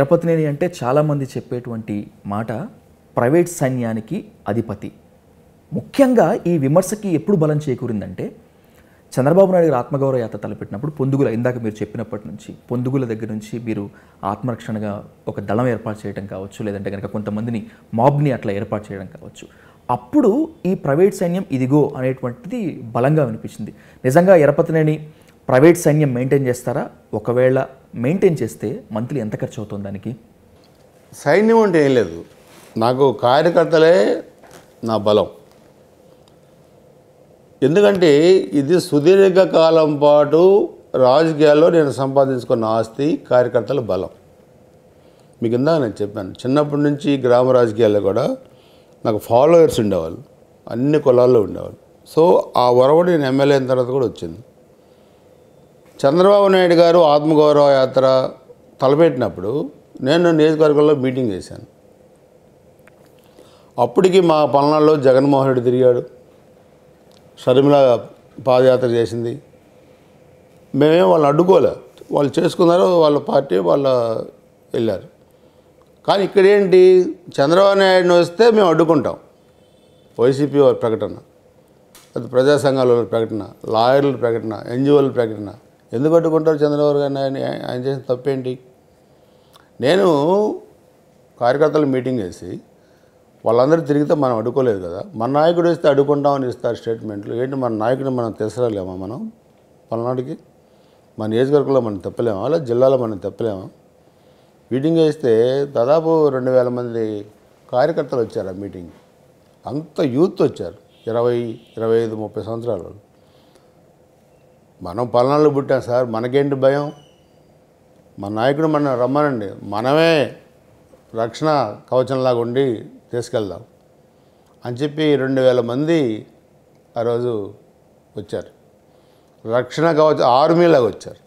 ఎరపతినేని అంటే చాలామంది చెప్పేటువంటి మాట ప్రైవేట్ సైన్యానికి అధిపతి ముఖ్యంగా ఈ విమర్శకి ఎప్పుడు బలం చేకూరిందంటే చంద్రబాబు నాయుడు గారు ఆత్మగౌరవ యాత్ర తలపెట్టినప్పుడు పొందుగుల ఇందాక మీరు చెప్పినప్పటి నుంచి పొందుగుల దగ్గర నుంచి మీరు ఆత్మరక్షణగా ఒక దళం ఏర్పాటు చేయడం కావచ్చు లేదంటే కనుక కొంతమందిని మాబ్ని అట్లా ఏర్పాటు చేయడం కావచ్చు అప్పుడు ఈ ప్రైవేట్ సైన్యం ఇదిగో అనేటువంటిది బలంగా అనిపించింది నిజంగా ఎరపతినేని ప్రైవేట్ సైన్యం మెయింటైన్ చేస్తారా ఒకవేళ మెయింటైన్ చేస్తే మంత్లీ ఎంత ఖర్చు అవుతుంది దానికి సైన్యం అంటే ఏం లేదు నాకు కార్యకర్తలే నా బలం ఎందుకంటే ఇది సుదీర్ఘ కాలం పాటు రాజకీయాల్లో నేను సంపాదించుకున్న ఆస్తి కార్యకర్తల బలం మీకు ఇందాక నేను చెప్పాను చిన్నప్పటి నుంచి గ్రామ రాజకీయాల్లో కూడా నాకు ఫాలోయర్స్ ఉండేవాళ్ళు అన్ని కులాల్లో ఉండేవాళ్ళు సో ఆ వరవడి నేను ఎమ్మెల్యే అయిన తర్వాత కూడా వచ్చింది చంద్రబాబు నాయుడు గారు ఆత్మగౌరవ యాత్ర తలపెట్టినప్పుడు నేను నియోజకవర్గంలో మీటింగ్ చేశాను అప్పటికి మా పల్నాడులో జగన్మోహన్ రెడ్డి తిరిగాడు షర్మిల పాదయాత్ర చేసింది మేమేం వాళ్ళు అడ్డుకోలే వాళ్ళు చేసుకున్నారు వాళ్ళ పార్టీ వాళ్ళ వెళ్ళారు కానీ ఇక్కడ ఏంటి చంద్రబాబు నాయుడుని వస్తే మేము అడ్డుకుంటాం వైసీపీ ప్రకటన అది ప్రజా సంఘాల ప్రకటన లాయర్ల ప్రకటన ఎన్జిఓల ప్రకటన ఎందుకు అడ్డుకుంటారు చంద్రబాబు గారిని ఆయన ఆయన చేసిన తప్పేంటి నేను కార్యకర్తలు మీటింగ్ వేసి వాళ్ళందరూ తిరిగితే మనం అడ్డుకోలేదు కదా మన నాయకుడు వేస్తే అడ్డుకుంటామని ఇస్తారు స్టేట్మెంట్లు ఏంటి మన నాయకుడిని మనం తెసరలేమా మనం పలనాడికి మన నియోజకవర్గంలో మనం తెప్పలేమా అలా జిల్లాలో మనం తెప్పలేమా మీటింగ్ వేస్తే దాదాపు రెండు వేల మంది కార్యకర్తలు వచ్చారు ఆ మీటింగ్ అంత యూత్ వచ్చారు ఇరవై ఇరవై ఐదు ముప్పై సంవత్సరాలు మనం పలనాళ్ళు పుట్టాం సార్ మనకేంటి భయం మన నాయకుడు మన రమ్మనండి మనమే రక్షణ కవచంలాగా ఉండి తీసుకెళ్దాం అని చెప్పి రెండు వేల మంది ఆ రోజు వచ్చారు రక్షణ కవచ ఆర్మీలాగా వచ్చారు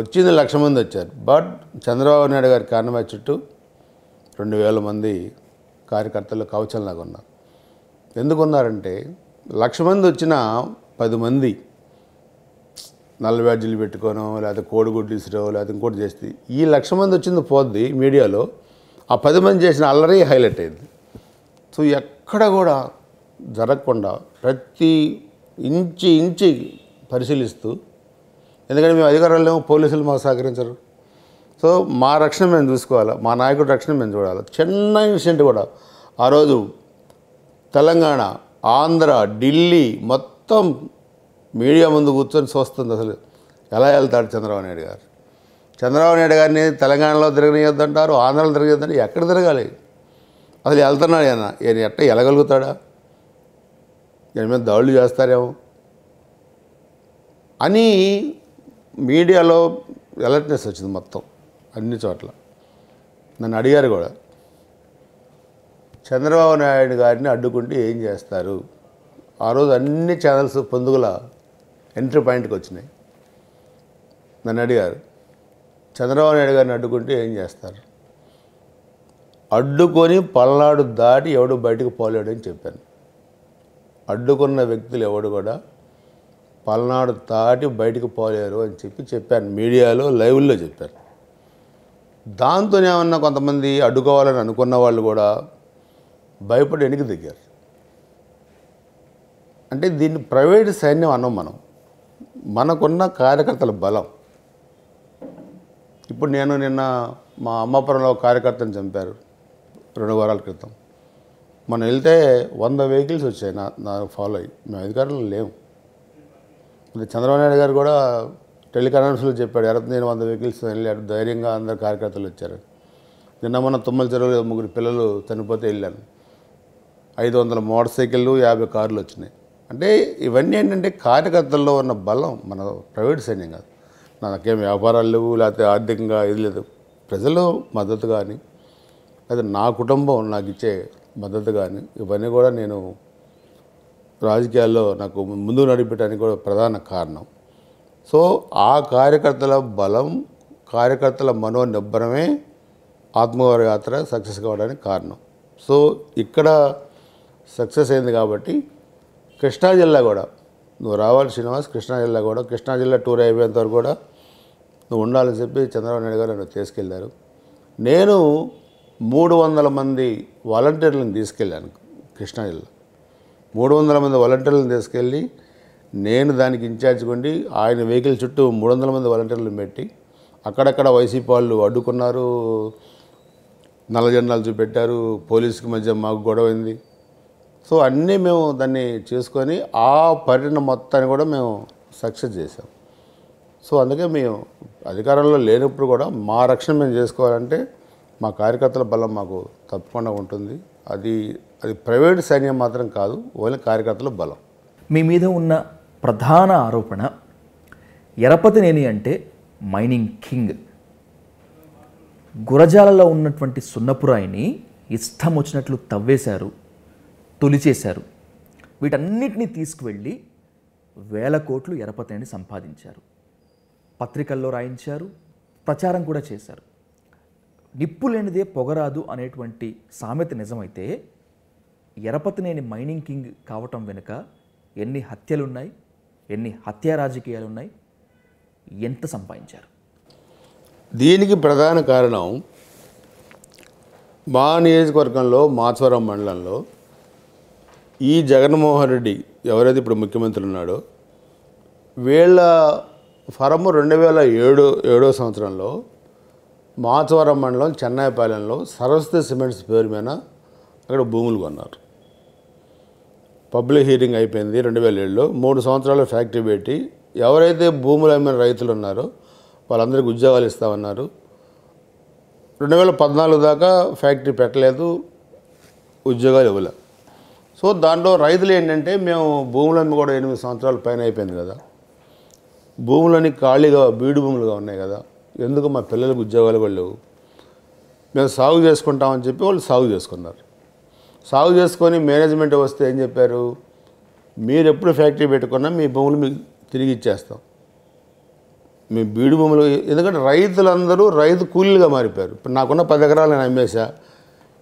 వచ్చింది లక్ష మంది వచ్చారు బట్ చంద్రబాబు నాయుడు గారి కారణమై చుట్టూ రెండు వేల మంది కార్యకర్తలు కవచంలాగా ఉన్నారు ఎందుకున్నారంటే లక్ష మంది వచ్చిన పది మంది వ్యాధులు పెట్టుకోనో లేకపోతే కోడిగుడ్లు ఇసిరో లేకపోతే ఇంకోటి చేస్తే ఈ లక్ష మంది వచ్చింది పోద్ది మీడియాలో ఆ పది మంది చేసిన అల్లరి హైలైట్ అయింది సో ఎక్కడ కూడా జరగకుండా ప్రతి ఇంచి ఇంచి పరిశీలిస్తూ ఎందుకంటే మేము అధికారులు ఏమో పోలీసులు మాకు సహకరించరు సో మా రక్షణ మేము చూసుకోవాలి మా నాయకుడి రక్షణ మేము చూడాలి చిన్న ఇన్సిడెంట్ కూడా ఆ రోజు తెలంగాణ ఆంధ్ర ఢిల్లీ మొత్తం మీడియా ముందు కూర్చొని చూస్తుంది అసలు ఎలా వెళ్తాడు చంద్రబాబు నాయుడు గారు చంద్రబాబు నాయుడు గారిని తెలంగాణలో తిరగనియొద్దంటారు ఆంధ్రలో తిరగనియొద్దంటారు ఎక్కడ తిరగాలి అసలు వెళ్తున్నాడు ఆయన ఈయన ఎట్ట వెళ్ళగలుగుతాడా ఈయన మీద దాడులు చేస్తారేమో అని మీడియాలో అలర్ట్నెస్ వచ్చింది మొత్తం అన్ని చోట్ల నన్ను అడిగారు కూడా చంద్రబాబు నాయుడు గారిని అడ్డుకుంటే ఏం చేస్తారు ఆ రోజు అన్ని ఛానల్స్ పొందుగల ఎంట్రీ పాయింట్కి వచ్చినాయి నన్ను అడిగారు చంద్రబాబు నాయుడు గారిని అడ్డుకుంటే ఏం చేస్తారు అడ్డుకొని పల్నాడు దాటి ఎవడు బయటకు పోలేడు అని చెప్పాను అడ్డుకున్న వ్యక్తులు ఎవడు కూడా పల్నాడు దాటి బయటకు పోలేరు అని చెప్పి చెప్పాను మీడియాలో లైవ్లో చెప్పాను దాంతో ఏమన్నా కొంతమంది అడ్డుకోవాలని అనుకున్న వాళ్ళు కూడా భయపడి వెనక్కి దిగారు అంటే దీన్ని ప్రైవేట్ సైన్యం అన్నాం మనం మనకున్న కార్యకర్తల బలం ఇప్పుడు నేను నిన్న మా అమ్మాపురంలో కార్యకర్తను చంపారు రెండు వారాల క్రితం మనం వెళ్తే వంద వెహికల్స్ వచ్చాయి నా నా ఫాలో అయ్యి మేము అధికారులు లేము చంద్రబాబు నాయుడు గారు కూడా టెలికాన్ఫరెన్స్లో చెప్పాడు ఎరత్ నేను వంద వెహికల్స్ వెళ్ళాడు ధైర్యంగా అందరు కార్యకర్తలు వచ్చారు నిన్న మొన్న తుమ్మల చెరువులో ముగ్గురు పిల్లలు చనిపోతే వెళ్ళాను ఐదు వందల మోటార్ సైకిళ్ళు యాభై కార్లు వచ్చినాయి అంటే ఇవన్నీ ఏంటంటే కార్యకర్తల్లో ఉన్న బలం మన ప్రైవేట్ సైన్యం కాదు నాకేం వ్యాపారాలు లేవు లేకపోతే ఆర్థికంగా ఇది లేదు ప్రజలు మద్దతు కానీ లేదా నా కుటుంబం నాకు ఇచ్చే మద్దతు కానీ ఇవన్నీ కూడా నేను రాజకీయాల్లో నాకు ముందు నడిపించడానికి కూడా ప్రధాన కారణం సో ఆ కార్యకర్తల బలం కార్యకర్తల మనో నిబ్బరమే ఆత్మగౌరవ యాత్ర సక్సెస్ కావడానికి కారణం సో ఇక్కడ సక్సెస్ అయింది కాబట్టి కృష్ణా జిల్లా కూడా నువ్వు రావాలి శ్రీనివాస్ కృష్ణా జిల్లా కూడా కృష్ణా జిల్లా టూర్ అయిపోయేంత వరకు కూడా నువ్వు ఉండాలని చెప్పి చంద్రబాబు నాయుడు గారు నన్ను తీసుకెళ్లారు నేను మూడు వందల మంది వాలంటీర్లను తీసుకెళ్ళాను కృష్ణా జిల్లా మూడు వందల మంది వాలంటీర్లను తీసుకెళ్ళి నేను దానికి ఇన్ఛార్జ్ కొండి ఆయన వెహికల్ చుట్టూ మూడు వందల మంది వాలంటీర్లను పెట్టి అక్కడక్కడ వైసీపీ వాళ్ళు అడ్డుకున్నారు నల్ల జెండాలు చూపెట్టారు పోలీసుకి మధ్య మాకు గొడవ అయింది సో అన్నీ మేము దాన్ని చేసుకొని ఆ పర్యటన మొత్తాన్ని కూడా మేము సక్సెస్ చేసాం సో అందుకే మేము అధికారంలో లేనప్పుడు కూడా మా రక్షణ మేము చేసుకోవాలంటే మా కార్యకర్తల బలం మాకు తప్పకుండా ఉంటుంది అది అది ప్రైవేట్ సైన్యం మాత్రం కాదు ఓన్లీ కార్యకర్తల బలం మీ మీద ఉన్న ప్రధాన ఆరోపణ ఎరపతి నేని అంటే మైనింగ్ కింగ్ గురజాలలో ఉన్నటువంటి సున్నపురాయిని ఇష్టం వచ్చినట్లు తవ్వేశారు తొలిచేశారు వీటన్నిటినీ తీసుకువెళ్ళి వేల కోట్లు ఎరపతని సంపాదించారు పత్రికల్లో రాయించారు ప్రచారం కూడా చేశారు నిప్పు లేనిదే పొగరాదు అనేటువంటి సామెత నిజమైతే ఎరపతినేని మైనింగ్ కింగ్ కావటం వెనుక ఎన్ని హత్యలున్నాయి ఎన్ని హత్యా రాజకీయాలున్నాయి ఎంత సంపాదించారు దీనికి ప్రధాన కారణం మా నియోజకవర్గంలో మాచవరం మండలంలో ఈ జగన్మోహన్ రెడ్డి ఎవరైతే ఇప్పుడు ముఖ్యమంత్రి ఉన్నాడో వీళ్ళ ఫరము రెండు వేల ఏడు ఏడో సంవత్సరంలో మాచవరం మండలం చెన్నైపాలెంలో సరస్వతి సిమెంట్స్ పేరు మీద అక్కడ భూములు కొన్నారు పబ్లిక్ హీరింగ్ అయిపోయింది రెండు వేల ఏడులో మూడు సంవత్సరాలు ఫ్యాక్టరీ పెట్టి ఎవరైతే భూములు అమ్మిన రైతులు ఉన్నారో వాళ్ళందరికీ ఉద్యోగాలు ఇస్తామన్నారు రెండు వేల పద్నాలుగు దాకా ఫ్యాక్టరీ పెట్టలేదు ఉద్యోగాలు ఇవ్వలేదు సో దాంట్లో రైతులు ఏంటంటే మేము భూములన్నీ కూడా ఎనిమిది సంవత్సరాలు పైన అయిపోయింది కదా భూములన్నీ ఖాళీగా బీడు భూములుగా ఉన్నాయి కదా ఎందుకు మా పిల్లలకు ఉద్యోగాలు కూడా లేవు మేము సాగు చేసుకుంటామని చెప్పి వాళ్ళు సాగు చేసుకున్నారు సాగు చేసుకొని మేనేజ్మెంట్ వస్తే ఏం చెప్పారు మీరు ఎప్పుడు ఫ్యాక్టరీ పెట్టుకున్నా మీ భూములు మీకు తిరిగి ఇచ్చేస్తాం మీ బీడు భూములు ఎందుకంటే రైతులందరూ రైతు కూలీలుగా మారిపోయారు ఇప్పుడు నాకున్న పది ఎకరాలు నేను అమ్మేశా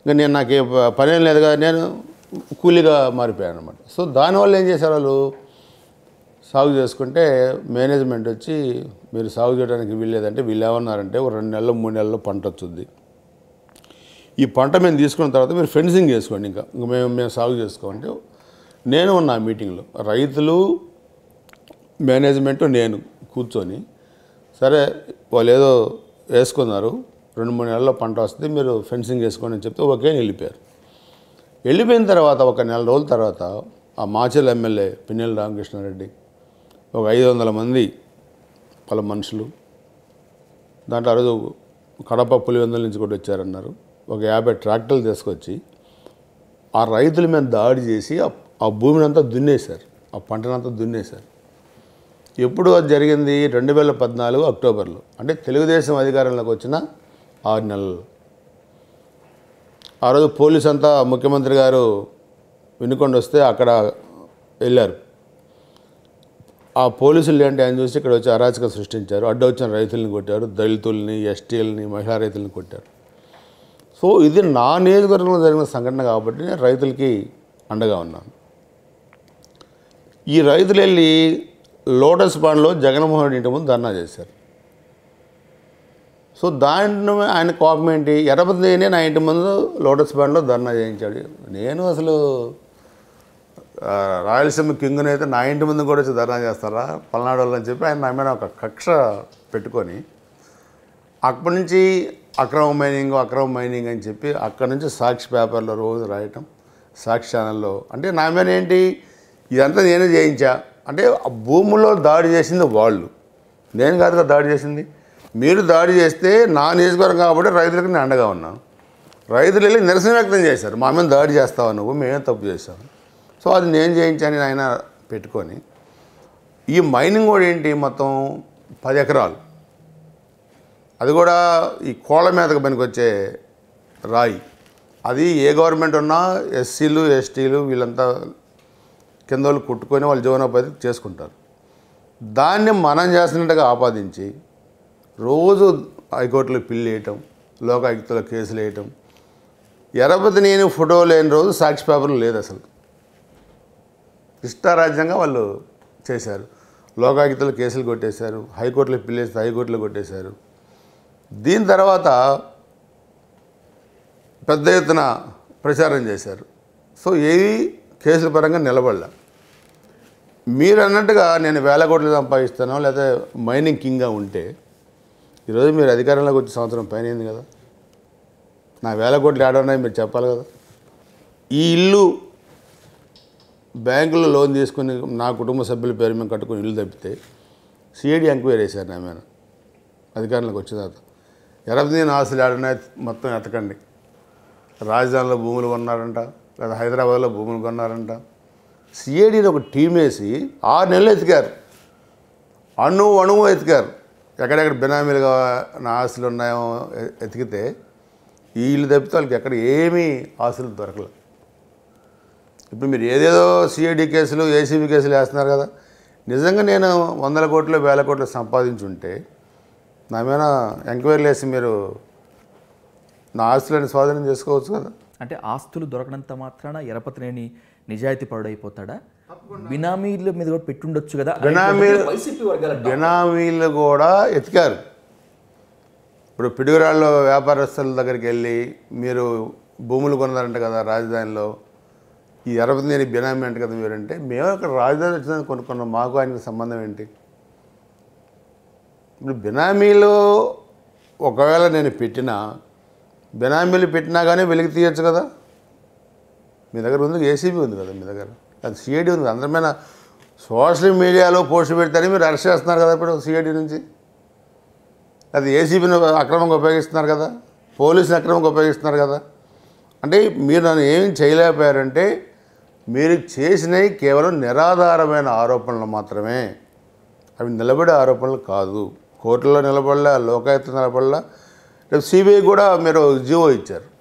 ఇంకా నేను నాకు పని లేదు కదా నేను కూలీగా మారిపోయాను అనమాట సో దానివల్ల ఏం చేశారు వాళ్ళు సాగు చేసుకుంటే మేనేజ్మెంట్ వచ్చి మీరు సాగు చేయడానికి వీల్లేదంటే వీళ్ళు ఏమన్నారంటే ఒక రెండు నెలలు మూడు నెలల్లో పంట వచ్చింది ఈ పంట మేము తీసుకున్న తర్వాత మీరు ఫెన్సింగ్ చేసుకోండి ఇంకా ఇంకా మేము మేము సాగు చేసుకోమంటే నేను ఉన్నా మీటింగ్లో రైతులు మేనేజ్మెంట్ నేను కూర్చొని సరే వాళ్ళు ఏదో వేసుకున్నారు రెండు మూడు నెలల్లో పంట వస్తుంది మీరు ఫెన్సింగ్ వేసుకోండి అని చెప్తే ఒకే వెళ్ళిపోయారు వెళ్ళిపోయిన తర్వాత ఒక నెల రోజుల తర్వాత ఆ మాచల్ ఎమ్మెల్యే పిన్నెల రామకృష్ణారెడ్డి ఒక ఐదు వందల మంది పలు మనుషులు దాంట్లో ఆ రోజు కడప పులివెందుల నుంచి కూడా వచ్చారన్నారు ఒక యాభై ట్రాక్టర్లు తీసుకొచ్చి ఆ రైతుల మీద దాడి చేసి ఆ భూమిని అంతా దున్నేశారు ఆ పంటనంతా దున్నేశారు ఎప్పుడు అది జరిగింది రెండు వేల పద్నాలుగు అక్టోబర్లో అంటే తెలుగుదేశం అధికారంలోకి వచ్చిన ఆరు నెలలు ఆ రోజు పోలీస్ అంతా ముఖ్యమంత్రి గారు వినుకొండి వస్తే అక్కడ వెళ్ళారు ఆ పోలీసులు ఏంటి ఆయన చూసి ఇక్కడ వచ్చి అరాచకం సృష్టించారు అడ్డు వచ్చిన రైతుల్ని కొట్టారు దళితుల్ని ఎస్టీలని మహిళా రైతులను కొట్టారు సో ఇది నా నియోజకవర్గంలో జరిగిన సంఘటన కాబట్టి నేను రైతులకి అండగా ఉన్నాను ఈ రైతులు వెళ్ళి లోటస్ బాండ్లో జగన్మోహన్ రెడ్డి ఇంటి ముందు ధర్నా చేశారు సో దాంట్లో ఆయన కోపం ఏంటి ఎర్రపతిని నా ఇంటి ముందు లోటస్ బ్యాండ్లో ధర్నా చేయించాడు నేను అసలు రాయలసీమ కింగ్ని అయితే నా ఇంటి ముందు కూడా వచ్చి ధర్నా చేస్తారా పల్నాడు అని చెప్పి ఆయన నా మీద ఒక కక్ష పెట్టుకొని అక్కడి నుంచి అక్రమ మైనింగ్ అక్రమ మైనింగ్ అని చెప్పి అక్కడి నుంచి సాక్షి పేపర్లో రోజు రాయటం సాక్షి ఛానల్లో అంటే నా మీద ఏంటి ఇదంతా నేనే చేయించా అంటే భూముల్లో దాడి చేసింది వాళ్ళు నేను కాదుగా దాడి చేసింది మీరు దాడి చేస్తే నా నియోజకవర్గం కాబట్టి రైతులకు నేను అండగా ఉన్నాను రైతులు వెళ్ళి నిరసన వ్యక్తం చేశారు మా మీద దాడి చేస్తావు నువ్వు మేమే తప్పు చేస్తావు సో అది నేను చేయించాను ఆయన పెట్టుకొని ఈ మైనింగ్ కూడా ఏంటి మొత్తం పది ఎకరాలు అది కూడా ఈ కోళ్ళ మీదకు పనికొచ్చే రాయి అది ఏ గవర్నమెంట్ ఉన్నా ఎస్సీలు ఎస్టీలు వీళ్ళంతా కింద వాళ్ళు కుట్టుకొని వాళ్ళు జీవనోపాధి చేసుకుంటారు దాన్ని మనం చేస్తున్నట్టుగా ఆపాదించి రోజు హైకోర్టులో పిల్లు వేయటం లోకాయుక్తలో కేసులు వేయటం ఎరపతి నేను ఫోటో లేని రోజు సాక్షి పేపర్లు లేదు అసలు ఇష్టారాజ్యంగా వాళ్ళు చేశారు లోకాయుక్తుల కేసులు కొట్టేశారు హైకోర్టులో పిల్లేస్తే హైకోర్టులో కొట్టేశారు దీని తర్వాత పెద్ద ఎత్తున ప్రచారం చేశారు సో ఏవి కేసుల పరంగా నిలబడలే మీరు అన్నట్టుగా నేను వేల కోట్లు సంపాదిస్తాను లేకపోతే మైనింగ్ కింగ్గా ఉంటే ఈరోజు మీరు అధికారంలోకి వచ్చి సంవత్సరం పైన అయింది కదా నా వేల కోట్లు ఆడన్నాయి మీరు చెప్పాలి కదా ఈ ఇల్లు బ్యాంకులో లోన్ తీసుకుని నా కుటుంబ సభ్యుల పేరు మేము కట్టుకుని ఇల్లు తప్పితే సిఐడి ఎంక్వైరీ వేశారు నా మీద అధికారంలోకి వచ్చిన తర్వాత ఎరపదిన ఆస్తులు ఆడున్నాయి మొత్తం ఎతకండి రాజధానిలో భూములు కొన్నారంట లేదా హైదరాబాద్లో భూములు కొన్నారంట సిఐడిని ఒక టీం వేసి ఆరు నెలలు ఎతికారు అణువు అణువు ఎతికారు ఎక్కడెక్కడ బినామీలుగా నా ఆస్తులు ఉన్నాయో ఎతికితే వీళ్ళు తప్పితే వాళ్ళకి ఎక్కడ ఏమీ ఆస్తులు దొరకలేదు ఇప్పుడు మీరు ఏదేదో సిఐడి కేసులు ఏసీబీ కేసులు వేస్తున్నారు కదా నిజంగా నేను వందల కోట్లు వేల కోట్లు సంపాదించుంటే నా మీద ఎంక్వైరీలు వేసి మీరు నా ఆస్తులను స్వాధీనం చేసుకోవచ్చు కదా అంటే ఆస్తులు దొరకనంత మాత్రాన నేని నిజాయితీ పరుడైపోతాడా బినామీల మీద కూడా పెట్టుండొచ్చు కదా బినామీలు కూడా ఎతికారు ఇప్పుడు పిడుగురాళ్ళలో వ్యాపారస్తుల దగ్గరికి వెళ్ళి మీరు భూములు కొన్నారంట కదా రాజధానిలో ఈ నేను బినామీ అంట కదా మీరంటే మేము ఇక్కడ రాజధాని వచ్చినా కొనుక్కున్నాం మాకు ఆయనకు సంబంధం ఏంటి ఇప్పుడు బినామీలు ఒకవేళ నేను పెట్టినా బినామీలు పెట్టినా కానీ వెలికి తీయచ్చు కదా మీ దగ్గర ఉంది ఏసీబీ ఉంది కదా మీ దగ్గర అది సిఐడి ఉంది అందరమైన సోషల్ మీడియాలో పోస్ట్ పెడతారని మీరు అరెస్ట్ చేస్తున్నారు కదా ఇప్పుడు సిఐడి నుంచి అది ఏసీబీని అక్రమంగా ఉపయోగిస్తున్నారు కదా పోలీసుని అక్రమంగా ఉపయోగిస్తున్నారు కదా అంటే మీరు నన్ను ఏం చేయలేకపోయారంటే మీరు చేసినవి కేవలం నిరాధారమైన ఆరోపణలు మాత్రమే అవి నిలబడే ఆరోపణలు కాదు కోర్టులో నిలబడలే లోకాయుత నిలబడలే రేపు సిబిఐ కూడా మీరు జీవో ఇచ్చారు